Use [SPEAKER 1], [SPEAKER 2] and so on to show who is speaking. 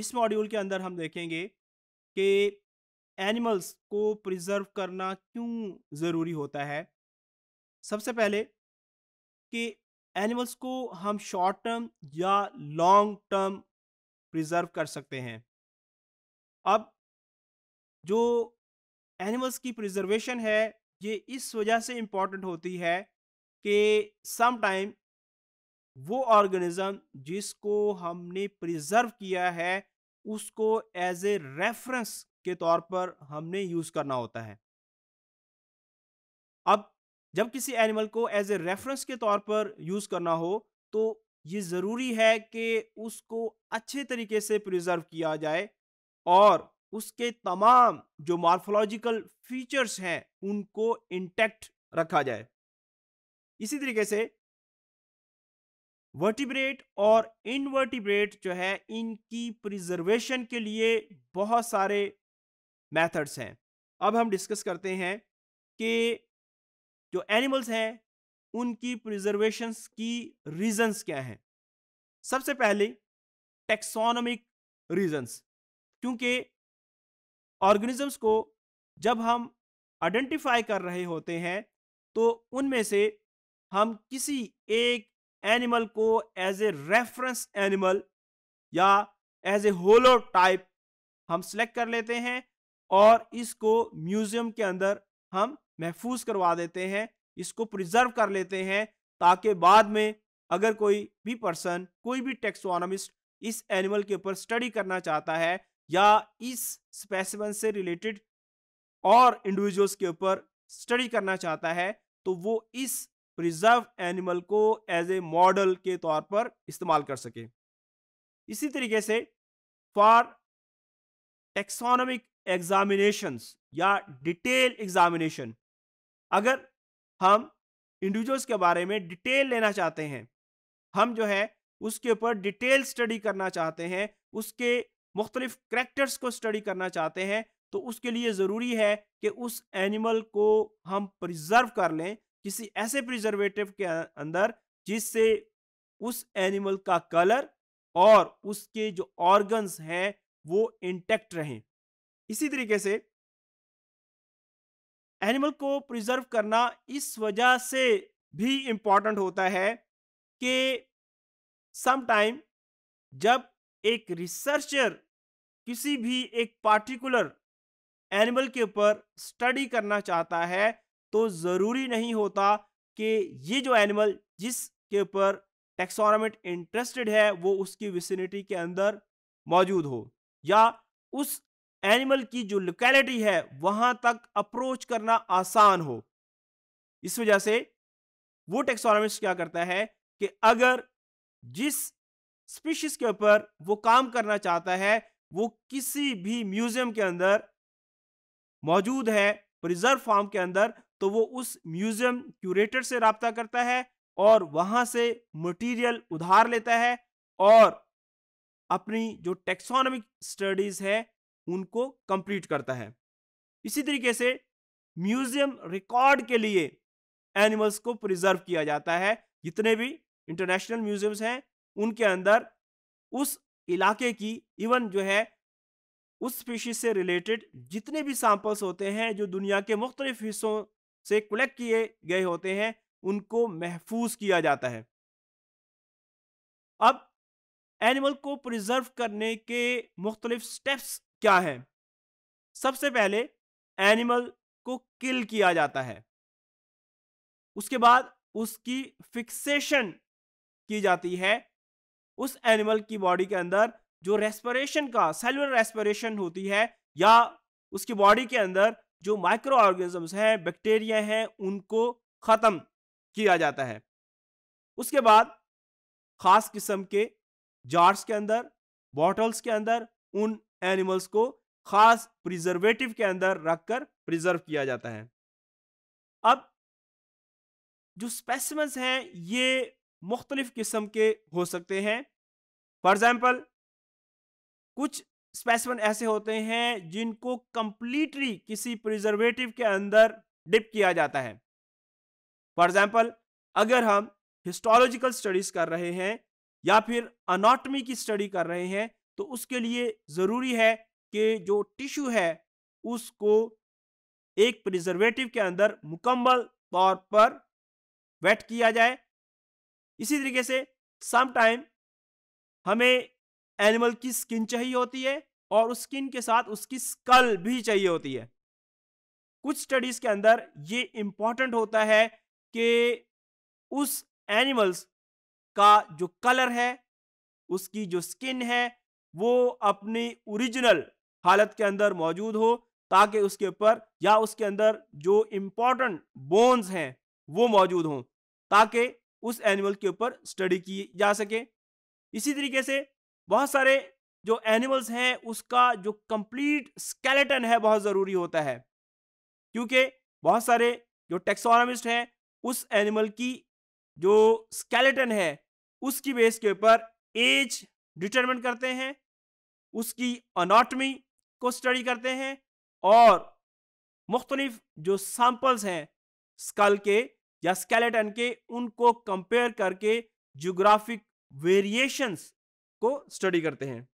[SPEAKER 1] इस मॉड्यूल के अंदर हम देखेंगे कि एनिमल्स को प्रिजर्व करना क्यों ज़रूरी होता है सबसे पहले कि एनिमल्स को हम शॉर्ट टर्म या लॉन्ग टर्म प्रिजर्व कर सकते हैं अब जो एनिमल्स की प्रिजर्वेशन है ये इस वजह से इम्पॉर्टेंट होती है कि सम टाइम वो ऑर्गेनिज्म जिसको हमने प्रिजर्व किया है उसको एज ए रेफरेंस के तौर पर हमने यूज करना होता है अब जब किसी एनिमल को एज ए रेफरेंस के तौर पर यूज करना हो तो ये ज़रूरी है कि उसको अच्छे तरीके से प्रिजर्व किया जाए और उसके तमाम जो मार्फोलॉजिकल फीचर्स हैं उनको इंटैक्ट रखा जाए इसी तरीके से वर्टिब्रेट और इनवर्टिब्रेट जो है इनकी प्रिजर्वेशन के लिए बहुत सारे मेथड्स हैं अब हम डिस्कस करते हैं कि जो एनिमल्स हैं उनकी प्रिजर्वेशंस की रीजंस क्या हैं सबसे पहले टेक्सोनॉमिक रीजंस क्योंकि ऑर्गेनिजम्स को जब हम आइडेंटिफाई कर रहे होते हैं तो उनमें से हम किसी एक एनिमल को एज ए रेफरेंस एनिमल या एज ए होलो टाइप हम सिलेक्ट कर लेते हैं और इसको म्यूजियम के अंदर हम महफूज करवा देते हैं इसको प्रिजर्व कर लेते हैं ताकि बाद में अगर कोई भी पर्सन कोई भी टेक्सोनॉमिस्ट इस एनिमल के ऊपर स्टडी करना चाहता है या इस स्पेसिमन से रिलेटेड और इंडिविजुअल्स के ऊपर स्टडी करना चाहता है तो वो इस प्रिजर्व एनिमल को एज ए मॉडल के तौर पर इस्तेमाल कर सके इसी तरीके से फॉर टेक्सोनॉमिक एग्जामिनेशन या डिटेल एग्जामिनेशन अगर हम इंडिविजुअल्स के बारे में डिटेल लेना चाहते हैं हम जो है उसके ऊपर डिटेल स्टडी करना चाहते हैं उसके मुख्तलिफ करेक्टर्स को स्टडी करना चाहते हैं तो उसके लिए ज़रूरी है कि उस एनिमल को हम प्रिजर्व कर लें किसी ऐसे प्रिजर्वेटिव के अंदर जिससे उस एनिमल का कलर और उसके जो ऑर्गन्स हैं वो इंटेक्ट रहें इसी तरीके से एनिमल को प्रिजर्व करना इस वजह से भी इम्पॉर्टेंट होता है कि समटाइम जब एक रिसर्चर किसी भी एक पार्टिकुलर एनिमल के ऊपर स्टडी करना चाहता है तो ज़रूरी नहीं होता कि ये जो एनिमल जिसके ऊपर टेक्सोनामेट इंटरेस्टेड है वो उसकी विसिनिटी के अंदर मौजूद हो या उस एनिमल की जो लोकेलिटी है वहाँ तक अप्रोच करना आसान हो इस वजह से वो टेक्सोनामिस्ट क्या करता है कि अगर जिस स्पीशीज के ऊपर वो काम करना चाहता है वो किसी भी म्यूजियम के अंदर मौजूद है प्रिजर्व फार्म के अंदर तो वो उस म्यूजियम क्यूरेटर से रबता करता है और वहां से मटेरियल उधार लेता है और अपनी जो टेक्सोनॉमिक स्टडीज है उनको कंप्लीट करता है इसी तरीके से म्यूजियम रिकॉर्ड के लिए एनिमल्स को प्रिजर्व किया जाता है जितने भी इंटरनेशनल म्यूजियम्स हैं उनके अंदर उस इलाके की इवन जो है उस स्पीशीज से रिलेटेड जितने भी सैम्पल्स होते हैं जो दुनिया के मुख्तलिफ हिस्सों से कलेक्ट किए गए होते हैं उनको महफूज किया जाता है अब एनिमल को प्रिजर्व करने के मुख्तलिफ स्टेप्स क्या हैं सबसे पहले एनिमल को किल किया जाता है उसके बाद उसकी फिक्सेशन की जाती है उस एनिमल की बॉडी के अंदर जो रेस्पिरेशन का सेलुलर रेस्पिरेशन होती है या उसकी बॉडी के अंदर जो माइक्रो ऑर्गेनिजम्स हैं बैक्टीरिया हैं उनको ख़त्म किया जाता है उसके बाद ख़ास किस्म के जार्स के अंदर बॉटल्स के अंदर उन एनिमल्स को ख़ास प्रिजर्वेटिव के अंदर रखकर प्रिजर्व किया जाता है अब जो स्पेसिमेंस हैं ये मुख्तलिफ किस्म के हो सकते हैं फॉर एग्ज़ाम्पल कुछ स्पेसिमन ऐसे होते हैं जिनको कंप्लीटली किसी प्रिजर्वेटिव के अंदर डिप किया जाता है फॉर एग्जाम्पल अगर हम हिस्टोलॉजिकल स्टडीज कर रहे हैं या फिर अनाटमी की स्टडी कर रहे हैं तो उसके लिए ज़रूरी है कि जो टिश्यू है उसको एक प्रिजर्वेटिव के अंदर मुकम्मल तौर पर वेट किया जाए इसी तरीके से समटाइम हमें एनिमल की स्किन चाहिए होती है और उस स्किन के साथ उसकी स्कल भी चाहिए होती है कुछ स्टडीज के अंदर ये इंपॉर्टेंट होता है कि उस एनिमल्स का जो कलर है उसकी जो स्किन है वो अपनी ओरिजिनल हालत के अंदर मौजूद हो ताकि उसके ऊपर या उसके अंदर जो इम्पोर्टेंट बोन्स हैं वो मौजूद हों ताकि उस एनिमल के ऊपर स्टडी की जा सके इसी तरीके से बहुत सारे जो एनिमल्स हैं उसका जो कंप्लीट स्केलेटन है बहुत ज़रूरी होता है क्योंकि बहुत सारे जो टेक्सोनॉमिस्ट हैं उस एनिमल की जो स्केलेटन है उसकी बेस के ऊपर एज डिटरमिन करते हैं उसकी अनाटमी को स्टडी करते हैं और मुख्तलिफ जो सैम्पल्स हैं स्कल के या स्केलेटन के उनको कंपेयर करके जोग्राफिक वेरिएशंस को स्टडी करते हैं